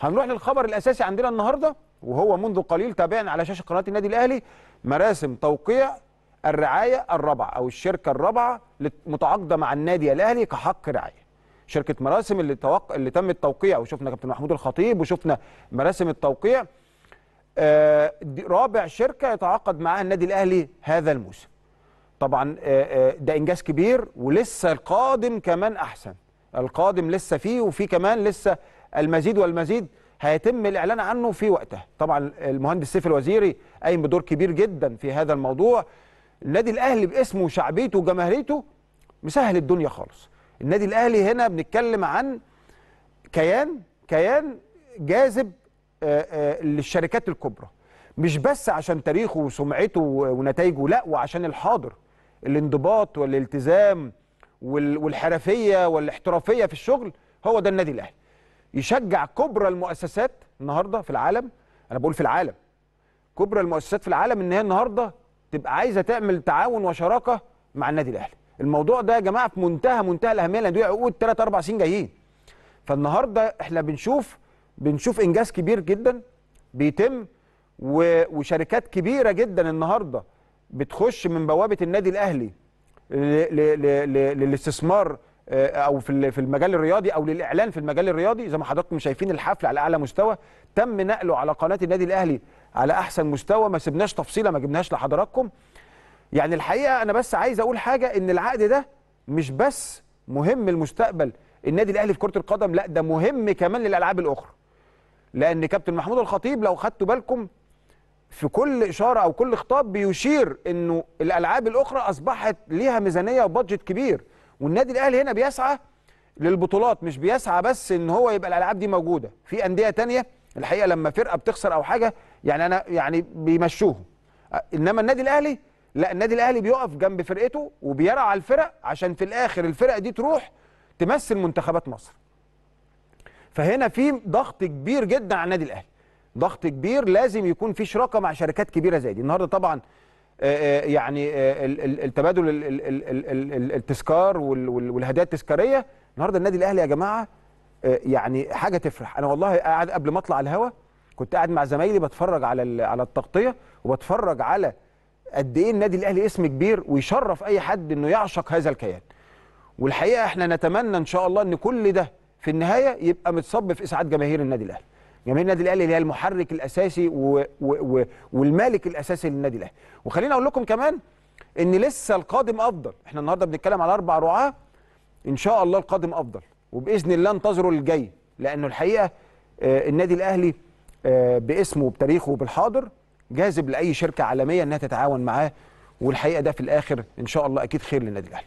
هنروح للخبر الاساسي عندنا النهارده وهو منذ قليل تابعنا على شاشه قناه النادي الاهلي مراسم توقيع الرعايه الرابعه او الشركه الرابعه متعاقده مع النادي الاهلي كحق رعايه. شركه مراسم اللي توق... اللي تم التوقيع وشفنا كابتن محمود الخطيب وشفنا مراسم التوقيع آه رابع شركه يتعاقد معها النادي الاهلي هذا الموسم. طبعا آه آه ده انجاز كبير ولسه القادم كمان احسن. القادم لسه فيه وفي كمان لسه المزيد والمزيد هيتم الاعلان عنه في وقته طبعا المهندس سيف الوزيري قايم بدور كبير جدا في هذا الموضوع النادي الاهلي باسمه وشعبيته وجماهيريته مسهل الدنيا خالص النادي الاهلي هنا بنتكلم عن كيان كيان جاذب آه، آه، للشركات الكبرى مش بس عشان تاريخه وسمعته ونتائجه لا وعشان الحاضر الانضباط والالتزام والحرفيه والاحترافيه في الشغل هو ده النادي الاهلي يشجع كبرى المؤسسات النهارده في العالم انا بقول في العالم كبرى المؤسسات في العالم ان هي النهارده تبقى عايزه تعمل تعاون وشراكه مع النادي الاهلي الموضوع ده يا جماعه في منتهى منتهى الاهميه لان دول عقود 3 4 سنين جايين فالنهارده احنا بنشوف بنشوف انجاز كبير جدا بيتم وشركات كبيره جدا النهارده بتخش من بوابه النادي الاهلي للاستثمار آه، او في في المجال الرياضي او للاعلان في المجال الرياضي زي ما حضراتكم شايفين الحفل على اعلى مستوى تم نقله على قناه النادي الاهلي على احسن مستوى ما سبناش تفصيله ما جبناهاش لحضراتكم يعني الحقيقه انا بس عايز اقول حاجه ان العقد ده مش بس مهم المستقبل النادي الاهلي في كره القدم لا ده مهم كمان للالعاب الاخرى لان كابتن محمود الخطيب لو خدتوا بالكم في كل اشاره او كل خطاب بيشير انه الالعاب الاخرى اصبحت ليها ميزانيه وبادجت كبير والنادي الاهلي هنا بيسعى للبطولات مش بيسعى بس ان هو يبقى الالعاب دي موجوده في انديه تانية الحقيقه لما فرقه بتخسر او حاجه يعني انا يعني بيمشوهم انما النادي الاهلي لا النادي الاهلي بيقف جنب فرقته وبيرعى الفرق عشان في الاخر الفرق دي تروح تمثل منتخبات مصر فهنا في ضغط كبير جدا على النادي الاهلي ضغط كبير لازم يكون في شراكه مع شركات كبيره زي دي النهارده طبعا يعني التبادل التذكار والهدايا التذكاريه النهارده النادي الاهلي يا جماعه آه، يعني حاجه تفرح انا والله قاعد قبل ما اطلع الهوا كنت قاعد مع زمايلي بتفرج على على التغطيه وبتفرج على قد ايه النادي الاهلي اسم كبير ويشرف اي حد انه يعشق هذا الكيان والحقيقه احنا نتمنى ان شاء الله ان كل ده في النهايه يبقى متصب في اسعاد جماهير النادي الاهلي جماهير يعني النادي الاهلي اللي هي المحرك الاساسي و... و... و... والمالك الاساسي للنادي الاهلي وخليني اقول لكم كمان ان لسه القادم افضل احنا النهارده بنتكلم على اربع رعاه ان شاء الله القادم افضل وباذن الله انتظروا الجاي لانه الحقيقه آه النادي الاهلي آه باسمه وبتاريخه وبالحاضر جاذب لاي شركه عالميه انها تتعاون معاه والحقيقه ده في الاخر ان شاء الله اكيد خير للنادي الاهلي